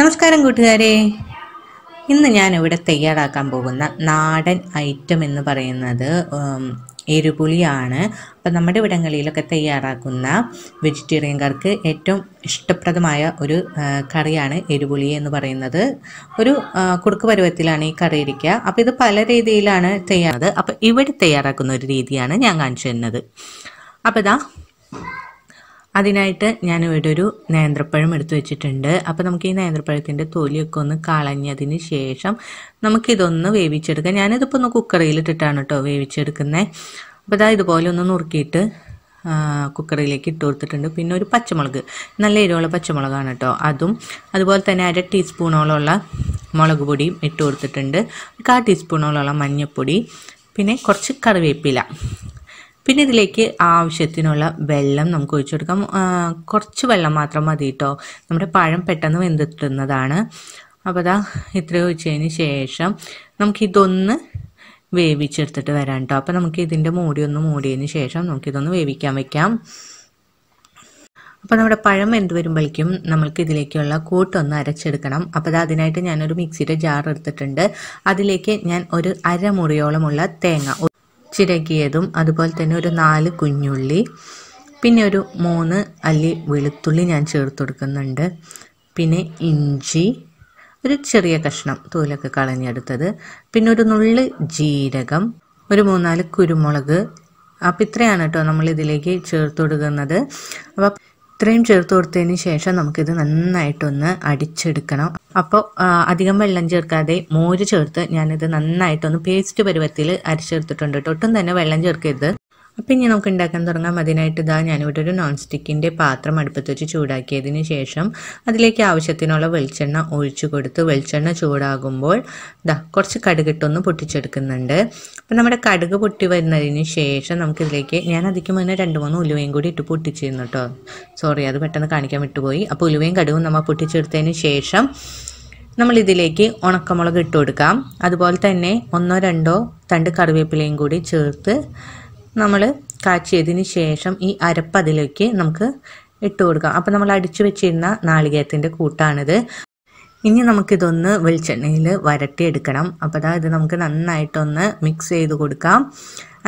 നമസ്കാരം കൂട്ടുകാരെ ഇന്ന് ഞാൻ ഇവിടെ തയ്യാറാക്കാൻ പോകുന്ന നാടൻ ഐറ്റം എന്ന് പറയുന്നത് എരുപുളിയാണ് അപ്പം നമ്മുടെ ഇവിടങ്ങളിലൊക്കെ തയ്യാറാക്കുന്ന വെജിറ്റേറിയൻകാർക്ക് ഏറ്റവും ഇഷ്ടപ്രദമായ ഒരു കറിയാണ് എരുപുളി എന്ന് പറയുന്നത് ഒരു കുടുക്ക് പരുവത്തിലാണ് ഈ കറി ഇരിക്കുക അപ്പോൾ ഇത് പല രീതിയിലാണ് തയ്യാറത് അപ്പോൾ ഇവിടെ തയ്യാറാക്കുന്ന ഒരു രീതിയാണ് ഞാൻ കാണിച്ചു തരുന്നത് അപ്പം ഇതാ അതിനായിട്ട് ഞാൻ ഇവിടെ ഒരു നേന്ത്രപ്പഴം എടുത്തു വെച്ചിട്ടുണ്ട് അപ്പോൾ നമുക്ക് ഈ നേന്ത്രപ്പഴത്തിൻ്റെ തൊലിയൊക്കെ ഒന്ന് കളഞ്ഞതിന് ശേഷം നമുക്കിതൊന്ന് വേവിച്ചെടുക്കാം ഞാനിതിപ്പോൾ ഒന്ന് കുക്കറിയിലിട്ടിട്ടാണ് കേട്ടോ വേവിച്ചെടുക്കുന്നത് അപ്പോൾ ഇതാ ഇതുപോലെ ഒന്ന് നുറുക്കിയിട്ട് കുക്കറിലേക്ക് ഇട്ട് കൊടുത്തിട്ടുണ്ട് പിന്നെ ഒരു പച്ചമുളക് നല്ല എരിവുള്ള പച്ചമുളകാണ് കേട്ടോ അതും അതുപോലെ തന്നെ അര ടീസ്പൂണോളമുള്ള മുളക് പൊടിയും ഇട്ട് കൊടുത്തിട്ടുണ്ട് കാ ടീസ്പൂണോളമുള്ള മഞ്ഞൾപ്പൊടി പിന്നെ കുറച്ച് കറിവേപ്പില പിന്നെ ഇതിലേക്ക് ആവശ്യത്തിനുള്ള വെള്ളം നമുക്ക് ഒഴിച്ചു കൊടുക്കാം കുറച്ച് വെള്ളം മാത്രം മതി കേട്ടോ നമ്മുടെ പഴം പെട്ടെന്ന് വെന്തിട്ടുന്നതാണ് അപ്പോൾ അതാ ഇത്ര ഒഴിച്ചതിന് ശേഷം നമുക്കിതൊന്ന് വേവിച്ചെടുത്തിട്ട് വരാം കേട്ടോ അപ്പോൾ നമുക്ക് ഇതിൻ്റെ മൂടി ഒന്ന് മൂടിയതിന് ശേഷം നമുക്കിതൊന്ന് വേവിക്കാൻ വെക്കാം അപ്പോൾ നമ്മുടെ പഴം എന്ത് വരുമ്പോഴേക്കും നമ്മൾക്ക് ഇതിലേക്കുള്ള കൂട്ടൊന്ന് അരച്ചെടുക്കണം അപ്പോൾ അതിനായിട്ട് ഞാനൊരു മിക്സിയുടെ ജാർ എടുത്തിട്ടുണ്ട് അതിലേക്ക് ഞാൻ ഒരു അരമുറിയോളമുള്ള തേങ്ങ ചിരകിയതും അതുപോലെ തന്നെ ഒരു നാല് കുഞ്ഞുള്ളി പിന്നെ ഒരു മൂന്ന് അല്ലി വെളുത്തുള്ളി ഞാൻ ചേർത്ത് കൊടുക്കുന്നുണ്ട് പിന്നെ ഇഞ്ചി ഒരു ചെറിയ കഷ്ണം തൂലൊക്കെ കളഞ്ഞെടുത്തത് പിന്നെ ഒരു നുള്ള് ജീരകം ഒരു മൂന്നാല് കുരുമുളക് അപ്പം ഇത്രയാണ് കേട്ടോ നമ്മൾ ഇതിലേക്ക് ചേർത്ത് കൊടുക്കുന്നത് അപ്പം ഇത്രയും ചേർത്ത് കൊടുത്തതിന് ശേഷം നമുക്കിത് നന്നായിട്ടൊന്ന് അടിച്ചെടുക്കണം അപ്പോൾ അധികം വെള്ളം ചേർക്കാതെ മോര് ചേർത്ത് ഞാനിത് നന്നായിട്ടൊന്ന് പേസ്റ്റ് പരുവത്തിൽ അരിച്ചെടുത്തിട്ടുണ്ട് ഒട്ടും തന്നെ വെള്ളം ചേർക്കരുത് അപ്പം ഇനി നമുക്ക് ഉണ്ടാക്കാൻ തുടങ്ങാം അതിനായിട്ട് ഇതാ ഞാനിവിടെ ഒരു നോൺ സ്റ്റിക്കിൻ്റെ പാത്രം അടുപ്പത്ത് വെച്ച് ചൂടാക്കിയതിന് ശേഷം അതിലേക്ക് ആവശ്യത്തിനുള്ള വെളിച്ചെണ്ണ ഒഴിച്ചു കൊടുത്ത് വെളിച്ചെണ്ണ ചൂടാകുമ്പോൾ ഇതാ കുറച്ച് കടുകിട്ടൊന്ന് പൊട്ടിച്ചെടുക്കുന്നുണ്ട് അപ്പം നമ്മുടെ കടുക് പൊട്ടി വരുന്നതിന് ശേഷം നമുക്കിതിലേക്ക് ഞാൻ അധികം മുന്നേ രണ്ട് മൂന്ന് ഉലുവയും കൂടി ഇട്ട് പൊട്ടിച്ചിരുന്നു കേട്ടോ സോറി അത് പെട്ടെന്ന് കാണിക്കാൻ വിട്ടുപോയി അപ്പോൾ ഉലുവയും കടുകും നമ്മൾ പൊട്ടിച്ചെടുത്തതിന് ശേഷം നമ്മളിതിലേക്ക് ഉണക്കമുളക് ഇട്ട് കൊടുക്കാം അതുപോലെ തന്നെ ഒന്നോ രണ്ടോ തണ്ട് കറിവേപ്പിലയും കൂടി ചേർത്ത് നമ്മൾ കാച്ചിയതിന് ശേഷം ഈ അരപ്പ് അതിലേക്ക് നമുക്ക് ഇട്ട് കൊടുക്കാം അപ്പോൾ നമ്മൾ അടിച്ചു വെച്ചിരുന്ന നാളികേരത്തിൻ്റെ കൂട്ടാണിത് ഇനി നമുക്കിതൊന്ന് വെളിച്ചെണ്ണയിൽ വരട്ടിയെടുക്കണം അപ്പോൾ അതാ ഇത് നമുക്ക് നന്നായിട്ടൊന്ന് മിക്സ് ചെയ്ത് കൊടുക്കാം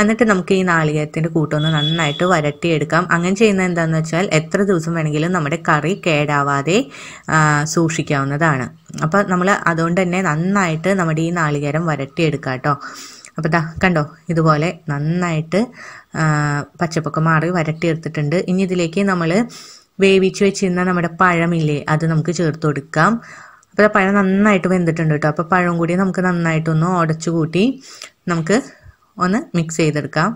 എന്നിട്ട് നമുക്ക് ഈ നാളികേരത്തിൻ്റെ കൂട്ടൊന്ന് നന്നായിട്ട് വരട്ടിയെടുക്കാം അങ്ങനെ ചെയ്യുന്നത് എന്താണെന്ന് വെച്ചാൽ എത്ര ദിവസം വേണമെങ്കിലും നമ്മുടെ കറി കേടാവാതെ സൂക്ഷിക്കാവുന്നതാണ് അപ്പോൾ നമ്മൾ അതുകൊണ്ട് തന്നെ നന്നായിട്ട് നമ്മുടെ ഈ നാളികേരം വരട്ടിയെടുക്കാം കേട്ടോ അപ്പോൾ ദാ കണ്ടോ ഇതുപോലെ നന്നായിട്ട് പച്ചപ്പൊക്കെ മാറി വരട്ടിയെടുത്തിട്ടുണ്ട് ഇനി ഇതിലേക്ക് നമ്മൾ വേവിച്ച് വെച്ചിരുന്ന നമ്മുടെ പഴമില്ലേ അത് നമുക്ക് ചേർത്ത് കൊടുക്കാം അപ്പോൾ പഴം നന്നായിട്ട് വെന്തിട്ടുണ്ട് കേട്ടോ അപ്പോൾ പഴം കൂടി നമുക്ക് നന്നായിട്ടൊന്ന് ഉടച്ചു കൂട്ടി നമുക്ക് ഒന്ന് മിക്സ് ചെയ്തെടുക്കാം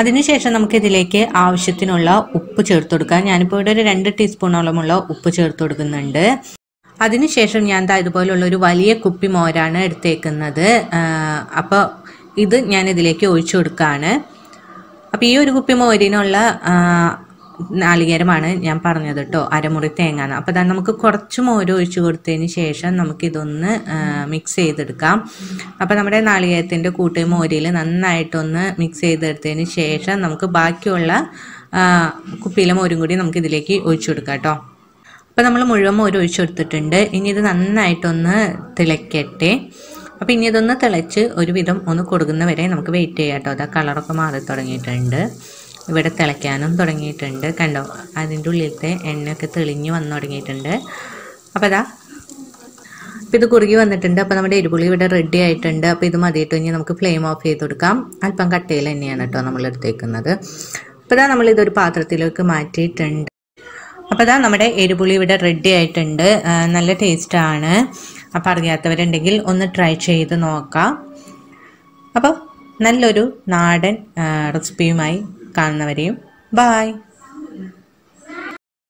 അതിനുശേഷം നമുക്ക് ഇതിലേക്ക് ആവശ്യത്തിനുള്ള ഉപ്പ് ചേർത്ത് കൊടുക്കാം ഞാനിപ്പോൾ ഇവിടെ ഒരു രണ്ട് ടീസ്പൂണോളമുള്ള ഉപ്പ് ചേർത്ത് കൊടുക്കുന്നുണ്ട് അതിനുശേഷം ഞാൻ ഇതുപോലുള്ള ഒരു വലിയ കുപ്പി മോരാണ് എടുത്തേക്കുന്നത് അപ്പോൾ ഇത് ഞാൻ ഇതിലേക്ക് ഒഴിച്ചു കൊടുക്കുകയാണ് അപ്പോൾ ഈ ഒരു കുപ്പി മോരിനുള്ള നാളികേരമാണ് ഞാൻ പറഞ്ഞത് കേട്ടോ അരമുറി തേങ്ങാന്ന് അപ്പോൾ തന്നെ നമുക്ക് കുറച്ച് മോര് ഒഴിച്ചു കൊടുത്തതിന് ശേഷം നമുക്കിതൊന്ന് മിക്സ് ചെയ്തെടുക്കാം അപ്പോൾ നമ്മുടെ നാളികേരത്തിൻ്റെ കൂട്ടി മോരിയിൽ നന്നായിട്ടൊന്ന് മിക്സ് ചെയ്തെടുത്തതിന് ശേഷം നമുക്ക് ബാക്കിയുള്ള കുപ്പിയിലെ മോരും കൂടി നമുക്ക് ഇതിലേക്ക് ഒഴിച്ചു കൊടുക്കാം കേട്ടോ അപ്പോൾ നമ്മൾ മുഴുവൻ മോര് ഒഴിച്ചു കൊടുത്തിട്ടുണ്ട് ഇനി ഇത് നന്നായിട്ടൊന്ന് തിളയ്ക്കട്ടെ അപ്പോൾ ഇനി ഇതൊന്ന് തിളച്ച് ഒരുവിധം ഒന്ന് കൊടുക്കുന്ന വരെ നമുക്ക് വെയിറ്റ് ചെയ്യാം കേട്ടോ അതാ കളറൊക്കെ മാറി തുടങ്ങിയിട്ടുണ്ട് ഇവിടെ തിളയ്ക്കാനും തുടങ്ങിയിട്ടുണ്ട് കണ്ടോ അതിൻ്റെ ഉള്ളിലത്തെ എണ്ണയൊക്കെ തെളിഞ്ഞ് വന്നു തുടങ്ങിയിട്ടുണ്ട് അപ്പോൾ അതാ അപ്പോൾ ഇത് കുറുകി വന്നിട്ടുണ്ട് അപ്പോൾ നമ്മുടെ എരിപുളി ഇവിടെ റെഡി ആയിട്ടുണ്ട് അപ്പോൾ ഇത് മതിയിട്ട് ഇനി നമുക്ക് ഫ്ലെയിം ഓഫ് ചെയ്ത് കൊടുക്കാം അല്പം കട്ടയിൽ തന്നെയാണ് കേട്ടോ നമ്മൾ എടുത്തേക്കുന്നത് അപ്പോൾ ഇതാ നമ്മളിതൊരു പാത്രത്തിലേക്ക് മാറ്റിയിട്ടുണ്ട് അപ്പോൾ ഇതാ നമ്മുടെ എരിപുളി ഇവിടെ റെഡി ആയിട്ടുണ്ട് നല്ല ടേസ്റ്റാണ് അപ്പം അറിയാത്തവരുണ്ടെങ്കിൽ ഒന്ന് ട്രൈ ചെയ്ത് നോക്കാം അപ്പോൾ നല്ലൊരു നാടൻ റെസിപ്പിയുമായി കാണുന്നവരെയും ബായ്